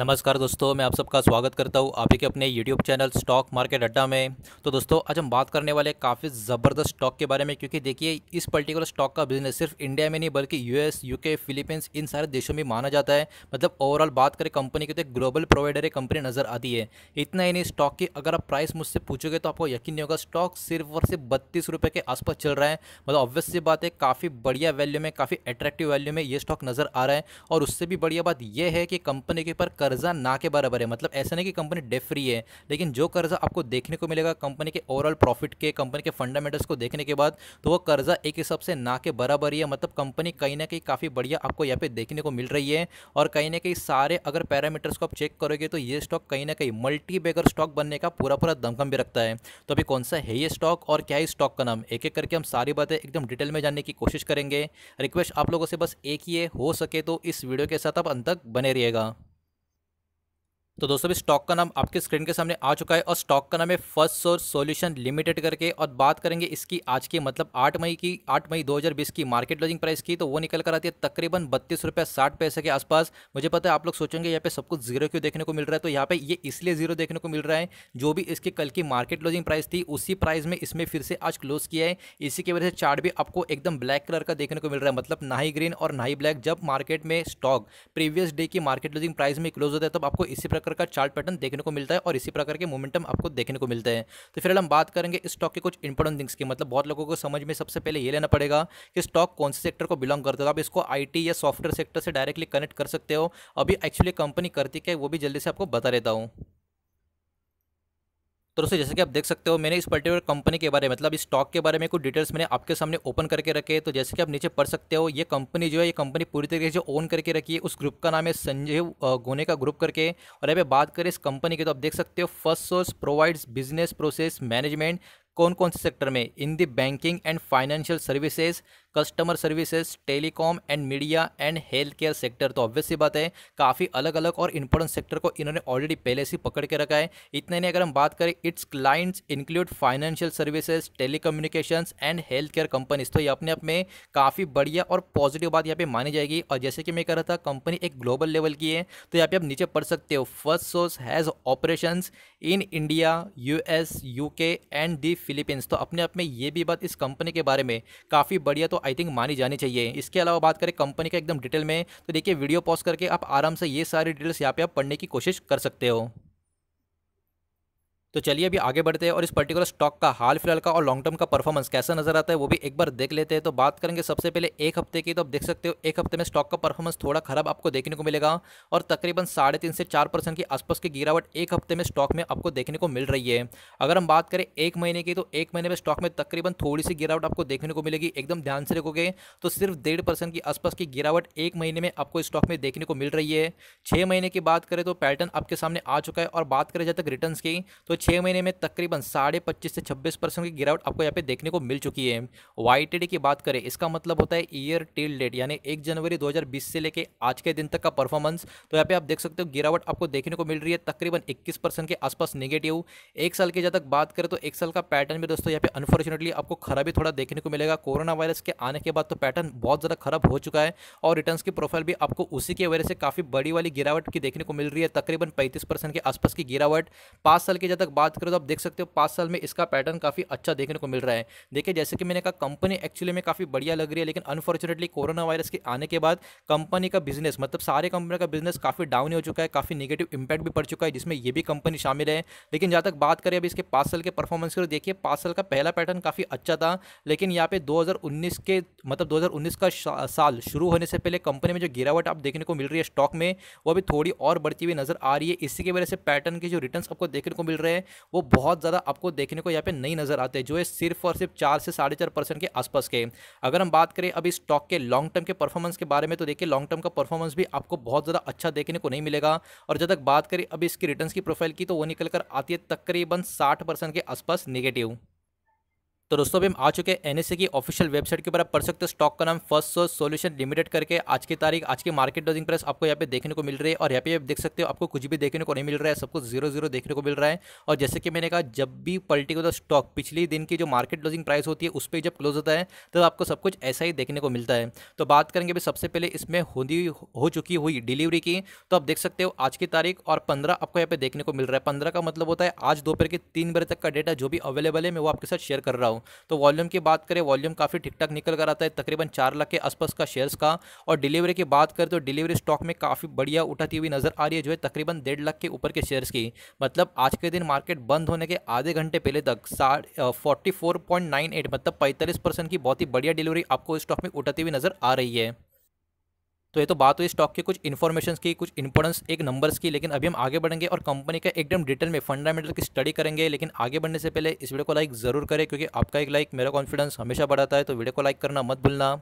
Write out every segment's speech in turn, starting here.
नमस्कार दोस्तों मैं आप सबका स्वागत करता हूँ आप ही के अपने यूट्यूब चैनल स्टॉक मार्केट अड्डा में तो दोस्तों आज हम बात करने वाले काफ़ी ज़बरदस्त स्टॉक के बारे में क्योंकि देखिए इस पर्टिकुलर स्टॉक का बिजनेस सिर्फ इंडिया में नहीं बल्कि यूएस यूके फिलीपींस इन सारे देशों में माना जाता है मतलब ओवरऑल बात करें कंपनी की तो एक ग्लोबल प्रोवाइडर है कंपनी नज़र आती है इतना ही नहीं स्टॉक की अगर आप प्राइस मुझसे पूछोगे तो आपको यकीन नहीं होगा स्टॉक सिर्फ और सिर्फ बत्तीस रुपये के आसपास चल रहा है मतलब ऑब्वियस ये बात है काफ़ी बढ़िया वैल्यू में काफ़ी अट्रैक्टिव वैल्यू में ये स्टॉक नज़र आ रहा है और उससे भी बढ़िया बात यह है कि कंपनी के ऊपर कर्जा ना के बराबर है मतलब ऐसा नहीं कि कंपनी डेफ फ्री है लेकिन जो कर्जा आपको देखने को मिलेगा कंपनी के ओवरऑल प्रॉफिट के कंपनी के फंडामेंटल्स को देखने के बाद तो वो कर्जा एक हिसाब से ना के बराबर ही है मतलब कंपनी कहीं ना कहीं काफ़ी बढ़िया आपको यहाँ पे देखने को मिल रही है और कहीं ना कहीं सारे अगर पैरामीटर्स को आप चेक करोगे तो ये स्टॉक कहीं ना कहीं मल्टी बेगर स्टॉक बनने का पूरा पूरा दमखम भी रखता है तो अभी कौन सा है ये स्टॉक और क्या है स्टॉक का नाम एक एक करके हम सारी बातें एकदम डिटेल में जानने की कोशिश करेंगे रिक्वेस्ट आप लोगों से बस एक ही है हो सके तो इस वीडियो के साथ आप अंत तक बने रहिएगा तो दोस्तों भी स्टॉक का नाम आपके स्क्रीन के सामने आ चुका है और स्टॉक का नाम है फर्स्ट सोर्स सॉल्यूशन लिमिटेड करके और बात करेंगे इसकी आज की मतलब 8 मई की 8 मई 2020 की मार्केट क्लोजिंग प्राइस की तो वो निकल कर आती है तकरीबन बत्तीस रुपये साठ पैसे के आसपास मुझे पता है आप लोग सोचेंगे यहाँ पे सब कुछ जीरो क्यों देखने को मिल रहा है तो यहाँ पे ये इसलिए जीरो देखने को मिल रहा है जो भी इसकी कल की मार्केट क्लोजिंग प्राइस थी उसी प्राइस में इसमें फिर से आज क्लोज किया है इसी की वजह से चार्ट भी आपको एकदम ब्लैक कलर का देखने को मिल रहा है मतलब ना ही ग्रीन और ना ही ब्लैक जब मार्केट में स्टॉक प्रीवियस डे की मार्केट क्लोजिंग प्राइस में क्लोज होता है तब आपको इसी प्रकार प्रकार का चार्ट पैटर्न देखने को मिलता है और इसी प्रकार के मोमेंटम आपको देखने को मिलते हैं तो फिर हम बात करेंगे इस स्टॉक के कुछ इंपॉर्टेंट थिंग्स की मतलब बहुत लोगों को समझ में सबसे पहले ये लेना पड़ेगा कि स्टॉक कौन से सेक्टर को बिलोंग करता है तो आप इसको आई या सॉफ्टवेयर सेक्टर से डायरेक्टली कनेक्ट कर सकते हो अभी एक्चुअली कंपनी करती क्या है वो भी जल्दी से आपको बता देता हूँ तो दोस्तों जैसे कि आप देख सकते हो मैंने इस पर्टिकुलर कंपनी के बारे में मतलब इस स्टॉक के बारे में कुछ डिटेल्स मैंने आपके सामने ओपन करके रखे तो जैसे कि आप नीचे पढ़ सकते हो ये कंपनी जो है ये कंपनी पूरी तरीके से ओन करके रखी है उस ग्रुप का नाम है संजीव गोने का ग्रुप करके और अब बात करें इस कंपनी की तो आप देख सकते हो first source provides business process management कौन कौन से सेक्टर में in the banking and financial services customer services telecom and media and health care sector तो ऑब्वियसली बात है काफ़ी अलग अलग और इंपॉर्टेंट सेक्टर को इन्होंने ऑलरेडी पहले से पकड़ के रखा है इतने नहीं अगर हम बात करें its clients include financial services telecommunication and health care companies तो ये अपने आप में काफ़ी बढ़िया और पॉजिटिव बात यहाँ पे मानी जाएगी और जैसे कि मैं कह रहा था कंपनी एक ग्लोबल लेवल की है तो यहाँ पे आप नीचे पढ़ सकते हो first source has operation in India US UK and the Philippines तो अपने आप में ये भी बात इस कंपनी के बारे में काफ़ी बढ़िया तो तो आई थिंक मानी जानी चाहिए इसके अलावा बात करें कंपनी का एकदम डिटेल में तो देखिए वीडियो पॉज करके आप आराम से ये सारी डिटेल्स यहाँ पे आप पढ़ने की कोशिश कर सकते हो तो चलिए अभी आगे बढ़ते हैं और इस पर्टिकुलर स्टॉक का हाल फिलहाल का और लॉन्ग टर्म का परफॉर्मेंस कैसा नजर आता है वो भी एक बार देख लेते हैं तो बात करेंगे सबसे पहले एक हफ्ते की तो आप देख सकते हो एक हफ्ते में स्टॉक का परफॉर्मेंस थोड़ा खराब आपको देखने को मिलेगा और तकरीबन साढ़े तीन से चार परसेंट के आसपास की गिरावट एक हफ्ते में स्टॉक में आपको देखने को मिल रही है अगर हम बात करें एक महीने की तो एक महीने में स्टॉक में तकरीबन थोड़ी सी गिरावट आपको देखने को मिलेगी एकदम ध्यान से रखोगे तो सिर्फ डेढ़ परसेंट की आसपास की गिरावट एक महीने में आपको स्टॉक में देखने को मिल रही है छः महीने की बात करें तो पैटर्न आपके सामने आ चुका है और बात करें जब तक रिटर्न की तो छः महीने में तकरीबन साढ़े पच्चीस से छब्बीस परसेंट की गिरावट आपको यहाँ पे देखने को मिल चुकी है वाई की बात करें इसका मतलब होता है ईयर टिल डेट यानी एक जनवरी 2020 से लेके आज के दिन तक का परफॉर्मेंस तो यहाँ पे आप देख सकते हो गिरावट आपको देखने को मिल रही है तकरीबन इक्कीस के आसपास निगेटिव एक साल की जब तक बात करें तो एक साल का पैटर्न भी दोस्तों यहाँ पे अनफॉर्चुनेटली आपको खराबी थोड़ा देखने को मिलेगा कोरोना वायरस के आने के बाद तो पैटर्न बहुत ज़्यादा खराब हो चुका है और रिटर्न की प्रोफाइल भी आपको उसी की वजह से काफ़ी बड़ी वाली गिरावट की देखने को मिल रही है तकरीबन पैंतीस के आसपास की गिरावट पाँच साल की जब तक बात करें तो आप देख सकते हो पाँच साल में इसका पैटर्न काफ़ी अच्छा देखने को मिल रहा है देखिए जैसे कि मैंने कहा कंपनी एक्चुअली में काफ़ी बढ़िया लग रही है लेकिन अनफॉर्चुनेटली कोरोना वायरस के आने के बाद कंपनी का बिजनेस मतलब सारे कंपनी का बिजनेस काफ़ी डाउन हो चुका है काफ़ी निगेटिव इंपैक्ट भी पड़ चुका है जिसमें ये भी कंपनी शामिल है लेकिन जहाँ तक बात करें अभी इसके पाँच साल के परफॉर्मेंस की देखिए पाँच साल का पहला पैटर्न काफ़ी अच्छा था लेकिन यहाँ पे दो के मतलब दो का साल शुरू होने से पहले कंपनी में जो गिरावट आप देखने को मिल रही है स्टॉक में वो अभी थोड़ी और बढ़ती हुई नजर आ रही है इसी की वजह से पैटर्न के जो रिटर्न आपको देखने को मिल रहे हैं हैं वो बहुत ज़्यादा आपको देखने को यहाँ पे नहीं नज़र आते जो है सिर्फ और सिर्फ चार से साढ़े चार परसेंट के आसपास के अगर हम बात करें अभी स्टॉक के लॉन्ग टर्म के परफॉर्मेंस के बारे में तो देखिए लॉन्ग टर्म का परफॉर्मेंस भी आपको बहुत ज़्यादा अच्छा देखने को नहीं मिलेगा और जब तक बात करें अभी इसकी रिटर्न की प्रोफाइल की तो वो निकल कर आती है तकरीबन साठ के आसपास निगेटिव तो दोस्तों अभी हम आ चुके हैं एन e की ऑफिशियल वेबसाइट के ऊपर आप पढ़ सकते हो स्टॉक का नाम फर्स्ट सोर्स सॉल्यूशन लिमिटेड करके आज की तारीख आज की मार्केट क्लोजिंग प्राइस आपको यहाँ पे देखने को मिल रही है और यहाँ पे आप देख सकते हो आपको कुछ भी देखने को नहीं मिल रहा है सबको जीरो जीरो देखने को मिल रहा है और जैसे कि मैंने कहा जब भी पर्टिकुलर स्टॉक पिछले दिन की जो मार्केट क्लोजिंग प्राइस होती है उस पर जब क्लोज होता है तो आपको सब कुछ ऐसा ही देखने को मिलता है तो बात करेंगे अभी सबसे पहले इसमें होती हो चुकी हुई डिलीवरी की तो आप देख सकते हो आज की तारीख और पंद्रह आपको यहाँ पे देखने को मिल रहा है पंद्रह का मतलब होता है आज दोपहर के तीन बजे तक का डेटा जो भी अवेलेबल है मैं वो आपके साथ शेयर कर रहा हूँ हूँ तो वॉल्यूम की बात करें वॉल्यूम काफ़ी ठीक ठाक निकल कर आता है तकरीबन चार लाख के आसपास का शेयर्स का और डिलीवरी की बात करें तो डिलीवरी स्टॉक में काफ़ी बढ़िया उठाती हुई नज़र आ रही है जो है तकरीबन डेढ़ लाख के ऊपर के शेयर्स की मतलब आज के दिन मार्केट बंद होने के आधे घंटे पहले तक साढ़े forty four point nine eight मतलब पैंतालीस परसेंट की बहुत ही बढ़िया डिलीवरी आपको स्टॉक में उठाती हुई नज़र आ रही है तो ये तो बात हुई स्टॉक की कुछ इन्फॉर्मेशन की कुछ इंपॉर्टेंस एक नंबर्स की लेकिन अभी हम आगे बढ़ेंगे और कंपनी का एकदम डिटेल में फंडामेंटल की स्टडी करेंगे लेकिन आगे बढ़ने से पहले इस वीडियो को लाइक ज़रूर करें क्योंकि आपका एक लाइक मेरा कॉन्फिडेंस हमेशा बढ़ाता है तो वीडियो को लाइक करना मत भूलना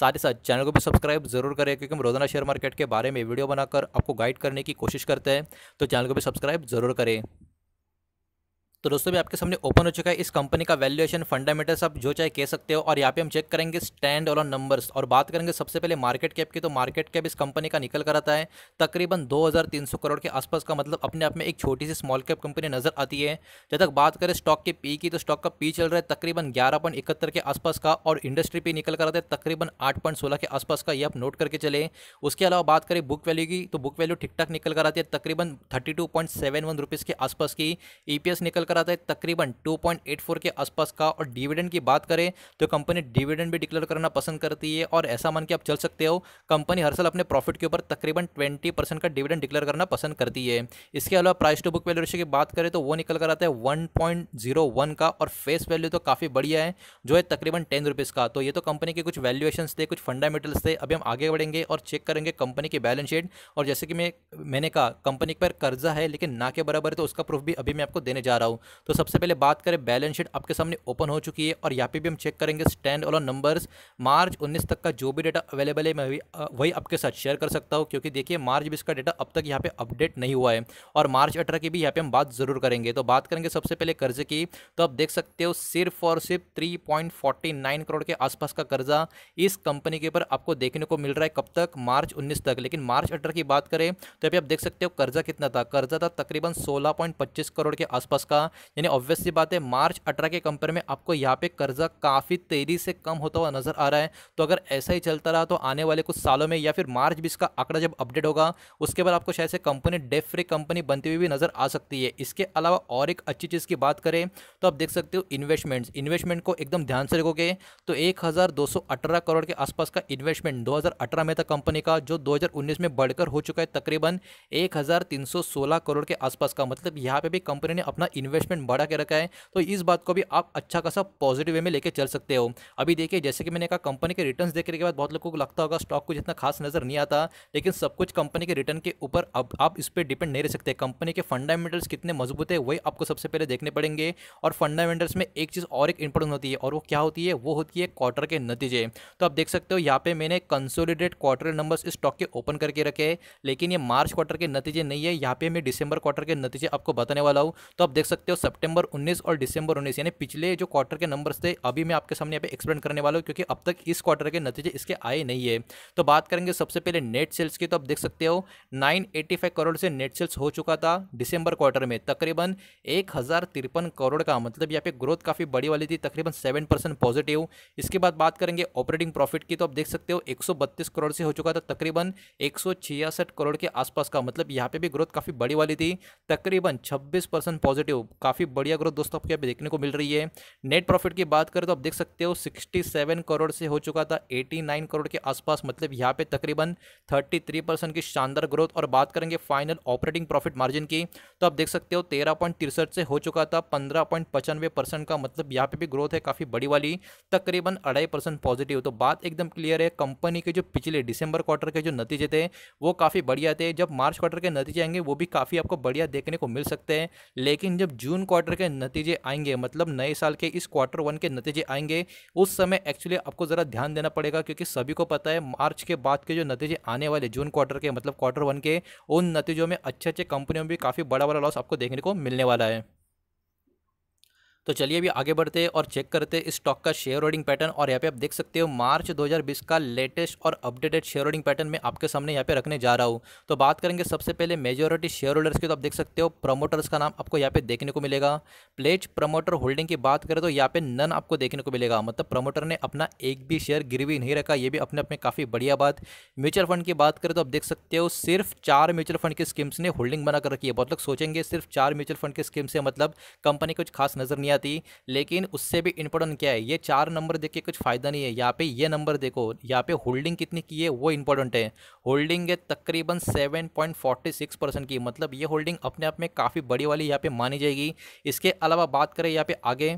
साथ ही साथ चैनल को भी सब्सक्राइब जरूर करें क्योंकि हम रोजाना शेयर मार्केट के बारे में वीडियो बनाकर आपको गाइड करने की कोशिश करते हैं तो चैनल को भी सब्सक्राइब जरूर करें तो दोस्तों भी आपके सामने ओपन हो चुका है इस कंपनी का वैल्यूएशन फंडामेंटल्स आप जो चाहे कह सकते हो और यहाँ पे हम चेक करेंगे स्टैंड ऑन नंबर्स और बात करेंगे सबसे पहले मार्केट कैप की तो मार्केट कैप इस कंपनी का निकल कर आता है तकरीबन 2300 करोड़ के आसपास का मतलब अपने आप में एक छोटी सी स्मॉल कैप कंपनी नजर आती है जब तक बात करें स्टॉक के पी की तो स्टॉक का पी चल रहा है तकरीबन ग्यारह के आसपास का और इंडस्ट्री पी निकल कर आता है तकरीबन आठ के आसपास का ये आप नोट करके चले उसके अलावा बात करें बुक वैल्यू की तो बुक वैल्यू ठीक ठाक निकल कर आती है तकरीबन थर्टी टू के आसपास की ई e निकल करा था तकरीबन 2.84 के आसपास का और डिविडेंड की बात करें तो कंपनी डिविडेंड भी डिक्लेयर करना पसंद करती है और ऐसा मान के आप चल सकते हो कंपनी हर साल अपने प्रॉफिट के ऊपर तकरीबन ट्वेंटी परसेंट का डिविडेंड डिक्लेयर करना पसंद करती है इसके अलावा price to book value ratio की बात करें तो वो निकल कर आता है वन का और फेस वैल्यू तो काफ़ी बढ़िया है जो है तकरीबन टेन रुपीज़ का तो ये तो कंपनी के कुछ वैल्यूएशन थे कुछ फंडामेंटल्स थे अभी हम आगे बढ़ेंगे और चेक करेंगे कंपनी की बैलेंस शीट और जैसे कि मैं मैंने कहा कंपनी पर कर्जा है लेकिन ना के बराबर है तो उसका प्रूफ भी अभी मैं आपको देने जा रहा हूँ हूँ तो सबसे पहले बात करें बैलेंस शीट आपके सामने ओपन हो चुकी है और यहाँ पे भी हम चेक करेंगे स्टैंड ऑल नंबर्स मार्च 19 तक का जो भी डाटा अवेलेबल है मैं भी वही आपके साथ शेयर कर सकता हूँ क्योंकि देखिए मार्च बीस का डाटा अब तक यहाँ पे अपडेट नहीं हुआ है और मार्च अठारह की भी यहाँ पर हम बात ज़रूर करेंगे तो बात करेंगे सबसे पहले कर्ज की तो आप देख सकते हो सिर्फ और सिर्फ थ्री करोड़ के आसपास का कर्जा इस कंपनी के ऊपर आपको देखने को मिल रहा है कब तक मार्च उन्नीस तक लेकिन मार्च अठारह की बात करें तो यहाँ आप देख सकते हो कर्जा कितना था कर्जा था तकरीबन 16.25 करोड़ के आसपास का यानी ऑब्वियस सी बात है मार्च अठारह के कंपेयर में आपको यहाँ पे कर्जा काफ़ी तेज़ी से कम होता हुआ नजर आ रहा है तो अगर ऐसा ही चलता रहा तो आने वाले कुछ सालों में या फिर मार्च बीस का आंकड़ा जब अपडेट होगा उसके बाद आपको शायद से कंपनी डेफ फ्री कंपनी बनती हुई भी नज़र आ सकती है इसके अलावा और एक अच्छी चीज़ की बात करें तो आप देख सकते हो इन्वेस्टमेंट्स इन्वेस्टमेंट को एकदम ध्यान से रखोगे तो एक करोड़ के आसपास का इन्वेस्टमेंट 2018 में था कंपनी का जो 2019 में बढ़कर हो चुका है तकरीबन 1316 करोड़ के आसपास का मतलब यहाँ पे भी कंपनी ने अपना इन्वेस्ट इन्वेस्टमेंट बढ़ा के रखा है तो इस बात को भी आप अच्छा खासा पॉजिटिव वे में लेकर चल सकते हो अभी देखिए जैसे कि मैंने कहा कंपनी के रिटर्न देखने के बाद बहुत लोगों को लगता होगा स्टॉक कुछ इतना खास नज़र नहीं आता लेकिन सब कुछ कंपनी के रिटर्न के ऊपर अब आप इस पर डिपेंड नहीं रह सकते कंपनी के फंडामेंटल्स कितने मजबूत है वही आपको सबसे पहले देखने पड़ेंगे और फंडामेंटल्स में एक चीज़ और एक इंपॉर्टेंट होती है और वो क्या होती है वो होती है क्वार्टर के नतीजे तो आप देख सकते हो यहाँ पे मैंने कंसोलिडेट क्वार्टर नंबर्स इस स्टॉक के ओपन करके रखे लेकिन ये मार्च क्वार्टर के नतीजे नहीं है यहाँ पे मैं डिसंबर क्वार्टर के नतीजे आपको बताने वाला हूँ तो आप देख सकते सकते हो सितंबर 19 और दिसंबर 19 यानी पिछले जो क्वार्टर के नंबर्स थे अभी मैं आपके सामने यहाँ पे एक्सप्लेन करने वाला हूँ क्योंकि अब तक इस क्वार्टर के नतीजे इसके आए नहीं है तो बात करेंगे सबसे पहले नेट सेल्स की तो आप देख सकते हो नाइन करोड़ से नेट सेल्स हो चुका था दिसंबर क्वार्टर में तकरीबन एक करोड़ का मतलब यहाँ पे ग्रोथ काफ़ी बड़ी वाली थी तकरीबन सेवन पॉजिटिव इसके बाद बात करेंगे ऑपरेटिंग प्रॉफिट की तो आप देख सकते हो एक करोड़ से हो चुका था तकरीबन एक करोड़ के आसपास का मतलब यहाँ पे भी ग्रोथ काफ़ी बड़ी वाली थी तकरीबन 26 परसेंट पॉजिटिव काफ़ी बढ़िया ग्रोथ दोस्तों आपको यहाँ पे देखने को मिल रही है नेट प्रॉफिट की बात करें तो आप देख सकते हो 67 करोड़ से हो चुका था 89 करोड़ के आसपास मतलब यहाँ पे तकरीबन 33 परसेंट की शानदार ग्रोथ और बात करेंगे फाइनल ऑपरेटिंग प्रॉफिट मार्जिन की तो आप देख सकते हो तेरह से हो चुका था पंद्रह का मतलब यहाँ पर भी ग्रोथ है काफ़ी बड़ी वाली तकरीबन अढ़ाई पॉजिटिव तो बात एकदम क्लियर है कंपनी के जो पिछले डिसंबर क्वार्टर के जो नतीजे थे वो काफ़ी बढ़िया थे जब मार्च क्वार्टर के नतीजे आएंगे वो भी काफ़ी आपको बढ़िया देखने को मिल सकते हैं लेकिन जब जून क्वार्टर के नतीजे आएंगे मतलब नए साल के इस क्वार्टर वन के नतीजे आएंगे उस समय एक्चुअली आपको ज़रा ध्यान देना पड़ेगा क्योंकि सभी को पता है मार्च के बाद के जो नतीजे आने वाले जून क्वार्टर के मतलब क्वार्टर वन के उन नतीजों में अच्छे अच्छे कंपनियों में भी काफ़ी बड़ा बड़ा लॉस आपको देखने को मिलने वाला है तो चलिए अभी आगे बढ़ते हैं और चेक करते हैं इस स्टॉक का शेयर होल्डिंग पैटर्न और यहाँ पे आप देख सकते हो मार्च 2020 का लेटेस्ट और अपडेटेड शेयर होल्डिंग पैटर्न में आपके सामने यहाँ पे रखने जा रहा हूँ तो बात करेंगे सबसे पहले मेजोरिटी शेयर होल्डर्स की तो आप देख सकते हो प्रमोटर्स का नाम आपको यहाँ पे देखने को मिलेगा प्लेज प्रमोटर होल्डिंग की बात करें तो यहाँ पे नन आपको देखने को मिलेगा मतलब प्रमोटर ने अपना एक भी शेयर गिरवी नहीं रखा ये भी अपने अपने काफ़ी बढ़िया बात म्यूचुअल फंड की बात करें तो आप देख सकते हो सिर्फ चार म्यूचुअल फंड की स्कीम्स ने होल्डिंग बनाकर रखी है बहुत लोग सोचेंगे सिर्फ चार म्यूचुअल फंड की स्कीम्स से मतलब कंपनी कुछ खास नजर नहीं जाती लेकिन उससे भी इंपॉर्टेंट क्या है ये चार नंबर देख के कुछ फ़ायदा नहीं है यहाँ पे ये नंबर देखो यहाँ पे होल्डिंग कितनी की है वो इंपॉर्टेंट है होल्डिंग है तकरीबन seven point forty six percent की मतलब ये होल्डिंग अपने आप में काफ़ी बड़ी वाली यहाँ पे मानी जाएगी इसके अलावा बात करें यहाँ पे आगे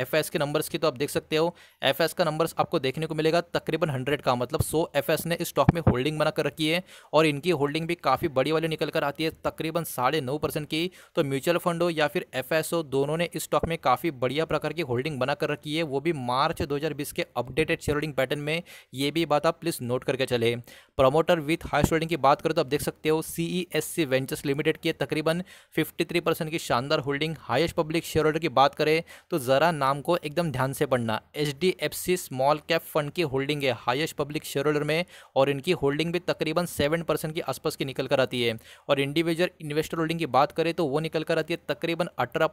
एफ एस के नंबर्स की तो आप देख सकते हो एफ एस का नंबर्स आपको देखने को मिलेगा तकरीबन हंड्रेड का मतलब सो एफ एस ने स्टॉक में होल्डिंग बना कर रखी है और इनकी होल्डिंग भी काफ़ी बड़ी वाली निकल कर आती है तकरीबन साढ़े नौ परसेंट की तो म्यूचुअल फंड हो या फिर एफ एस हो दोनों ने इस स्टॉक में काफ़ी बढ़िया प्रकार की होल्डिंग बना कर रखी है वो भी मार्च दो हज़ार बीस के अपडेटेड शेयर होल्डिंग पैटर्न में ये भी बात आप प्लीज़ नोट करके चले प्रमोटर विथ हाई होल्डिंग की बात करें तो आप देख सकते हो C E S C ventures limited की तकरीबन फिफ्टी थ्री परसेंट की शानदार holding highest public shareholder की बात करें तो ज़रा नाम को एकदम ध्यान से पढ़ना H D F C small cap fund की होल्डिंग है हाईएस्ट पब्लिक शेयर होल्डर में और इनकी होल्डिंग भी तकरीबन सेवन परसेंट के आसपास की निकल कर आती है और इंडिविजुअल इन्वेस्टर होल्डिंग की बात करें तो वो निकल कर आती है तकरीबन अठारह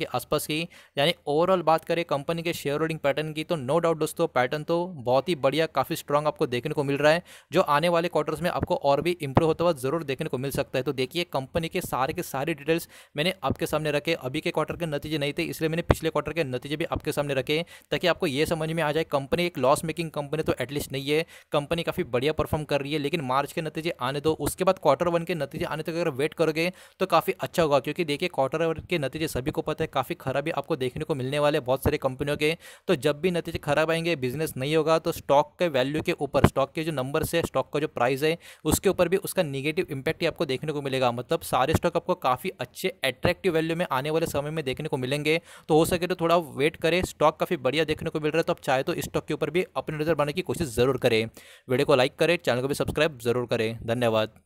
के आसपास की यानी ओवरऑल बात करें कंपनी के शेयर होल्डिंग पैटर्न की तो नो डाउट दोस्तों पैटर्न तो बहुत ही बढ़िया काफ़ी स्ट्रांग आपको देखने को मिल रहा है जो आने वाले क्वार्टर्स में आपको और भी इंप्रूव होता हुआ जरूर देखने को मिल सकता है तो देखिए कंपनी के सारे के सारे डिटेल्स मैंने आपके सामने रखे अभी के क्वार्टर के नतीजे नहीं थे इसलिए मैंने पिछले क्वार्टर के नतीजे भी आपके सामने रखें ताकि आपको यह समझ में आ जाए कंपनी एक लॉस मेकिंग कंपनी तो एटलीस्ट नहीं है कंपनी काफ़ी बढ़िया परफॉर्म कर रही है लेकिन मार्च के नतीजे आने दो उसके बाद क्वार्टर वन के नतीजे आने तक अगर वेट करोगे तो काफ़ी अच्छा होगा क्योंकि देखिए क्वार्टर वन के नतीजे सभी को पता है काफ़ी खराबी आपको देखने को मिलने वाले बहुत सारे कंपनियों के तो जब भी नतीजे खराब आएंगे बिजनेस नहीं होगा तो स्टॉक के वैल्यू के ऊपर स्टॉक के जो नंबर है स्टॉक का जो प्राइस है उसके ऊपर भी उसका निगेटिव इंपैक्ट ही आपको देखने को मिलेगा मतलब सारे स्टॉक आपको काफ़ी अच्छे अट्रैक्टिव वैल्यू में आने वाले समय में देखने को मिलेंगे तो हो सके तो थोड़ा थोड़ा वेट करें स्टॉक काफ़ी बढ़िया देखने को मिल रहा है तो आप चाहे तो इस स्टॉक के ऊपर भी अपनी नज़र बनाने की कोशिश ज़रूर करें वीडियो को लाइक करें चैनल को भी सब्सक्राइब ज़रूर करें धन्यवाद